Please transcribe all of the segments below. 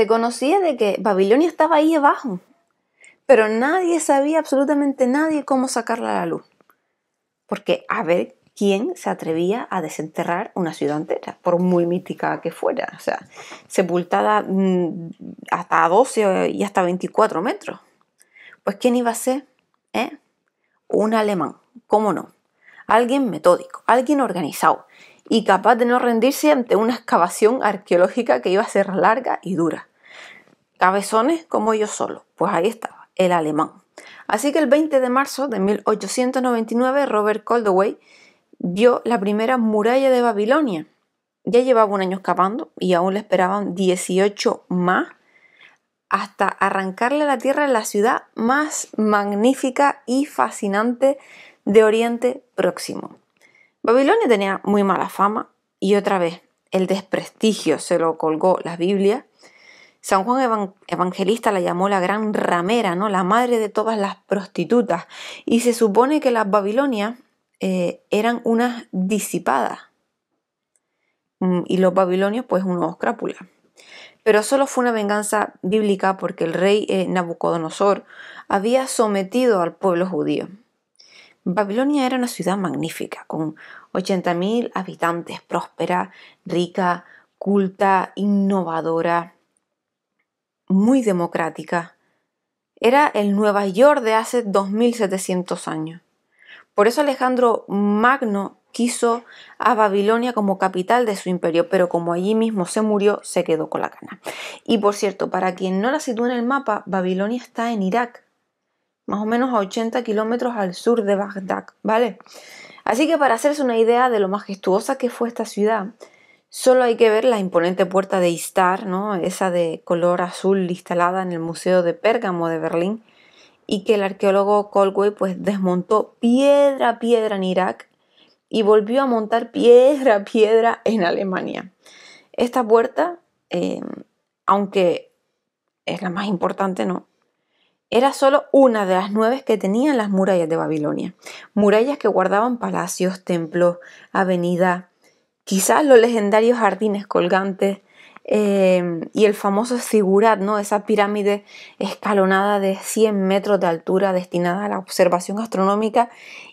se conocía de que Babilonia estaba ahí abajo, pero nadie sabía, absolutamente nadie, cómo sacarla a la luz. Porque a ver quién se atrevía a desenterrar una ciudad entera, por muy mítica que fuera, o sea, sepultada mm, hasta 12 y hasta 24 metros. Pues quién iba a ser, ¿eh? Un alemán, ¿cómo no? Alguien metódico, alguien organizado y capaz de no rendirse ante una excavación arqueológica que iba a ser larga y dura. Cabezones como yo solo, pues ahí estaba, el alemán. Así que el 20 de marzo de 1899 Robert Coldaway vio la primera muralla de Babilonia. Ya llevaba un año escapando y aún le esperaban 18 más hasta arrancarle la tierra la ciudad más magnífica y fascinante de Oriente Próximo. Babilonia tenía muy mala fama y otra vez el desprestigio se lo colgó la Biblia. San Juan Evangelista la llamó la gran ramera, ¿no? la madre de todas las prostitutas. Y se supone que las Babilonias eh, eran unas disipadas. Mm, y los babilonios, pues, unos crápulas. Pero solo fue una venganza bíblica porque el rey eh, Nabucodonosor había sometido al pueblo judío. Babilonia era una ciudad magnífica, con 80.000 habitantes, próspera, rica, culta, innovadora, muy democrática. Era el Nueva York de hace 2.700 años. Por eso Alejandro Magno quiso a Babilonia como capital de su imperio, pero como allí mismo se murió, se quedó con la cana. Y por cierto, para quien no la sitúa en el mapa, Babilonia está en Irak, más o menos a 80 kilómetros al sur de Bagdad, ¿vale? Así que para hacerse una idea de lo majestuosa que fue esta ciudad, solo hay que ver la imponente puerta de Istar, ¿no? Esa de color azul instalada en el Museo de Pérgamo de Berlín y que el arqueólogo Colway pues desmontó piedra a piedra en Irak y volvió a montar piedra a piedra en Alemania. Esta puerta, eh, aunque es la más importante, ¿no? Era solo una de las nueve que tenían las murallas de Babilonia, murallas que guardaban palacios, templos, avenidas, quizás los legendarios jardines colgantes em, y el famoso Sigurat, ¿no? esa pirámide escalonada de 100 metros de altura destinada a la observación astronómica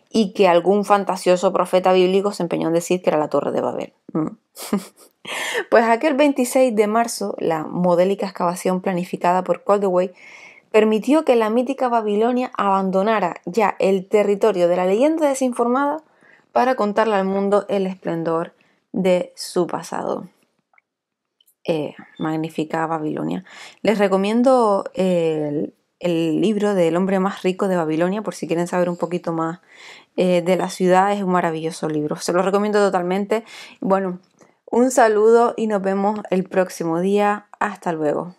y que algún fantasioso profeta bíblico se empeñó en decir que era la torre de Babel. Mm. pues aquel 26 de marzo, la modélica excavación planificada por Caldeway permitió que la mítica Babilonia abandonara ya el territorio de la leyenda desinformada para contarle al mundo el esplendor de su pasado. Eh, magnífica Babilonia. Les recomiendo eh, el, libro del hombre más rico de Babilonia por si quieren saber un poquito más eh, de la ciudad. Es un maravilloso libro. Se lo recomiendo totalmente. Bueno, un saludo y nos vemos el próximo día. Hasta luego.